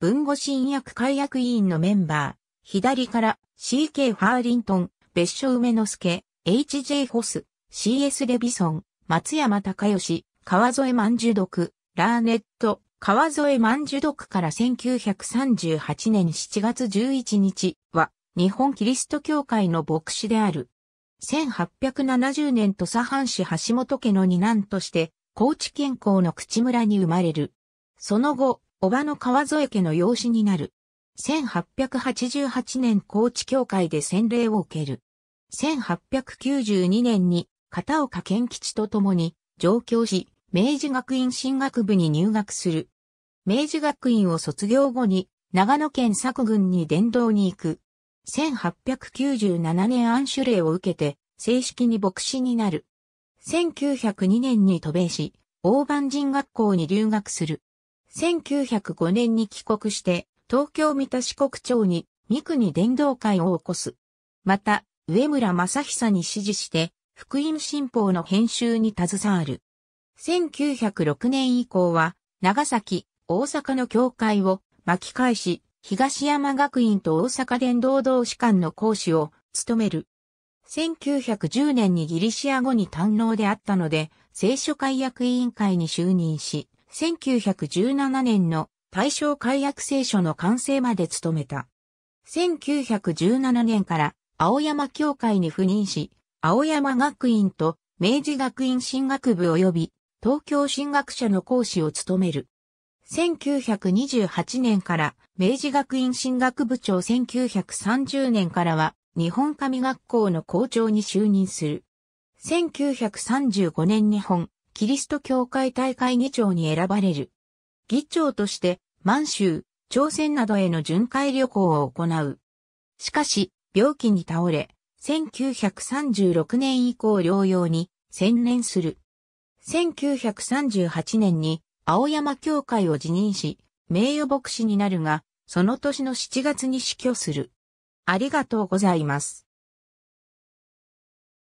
文語新薬解約委員のメンバー、左から CK ファーリントン、別所梅之助、HJ ホス、CS レビソン、松山隆義、川添万樹徳、ラーネット、川添万樹徳から1938年7月11日は、日本キリスト教会の牧師である。1870年土佐藩士橋本家の二男として、高知県港の口村に生まれる。その後、叔母の川添家の養子になる。1888年高知教会で洗礼を受ける。1892年に片岡健吉と共に上京し、明治学院進学部に入学する。明治学院を卒業後に長野県佐久郡に伝道に行く。1897年安守令を受けて正式に牧師になる。1902年に渡米し、大番人学校に留学する。1905年に帰国して、東京三田四国町に三国伝道会を起こす。また、上村正久に指示して、福音新報の編集に携わる。1906年以降は、長崎、大阪の教会を巻き返し、東山学院と大阪伝道同士間の講師を務める。1910年にギリシア語に堪能であったので、聖書解約委員会に就任し、1917年の大正解約聖書の完成まで務めた。1917年から青山教会に赴任し、青山学院と明治学院進学部及び東京進学者の講師を務める。1928年から明治学院進学部長1930年からは日本神学校の校長に就任する。1935年日本キリスト教会大会議長に選ばれる。議長として、満州、朝鮮などへの巡回旅行を行う。しかし、病気に倒れ、1936年以降療養に専念する。1938年に青山教会を辞任し、名誉牧師になるが、その年の7月に死去する。ありがとうございます。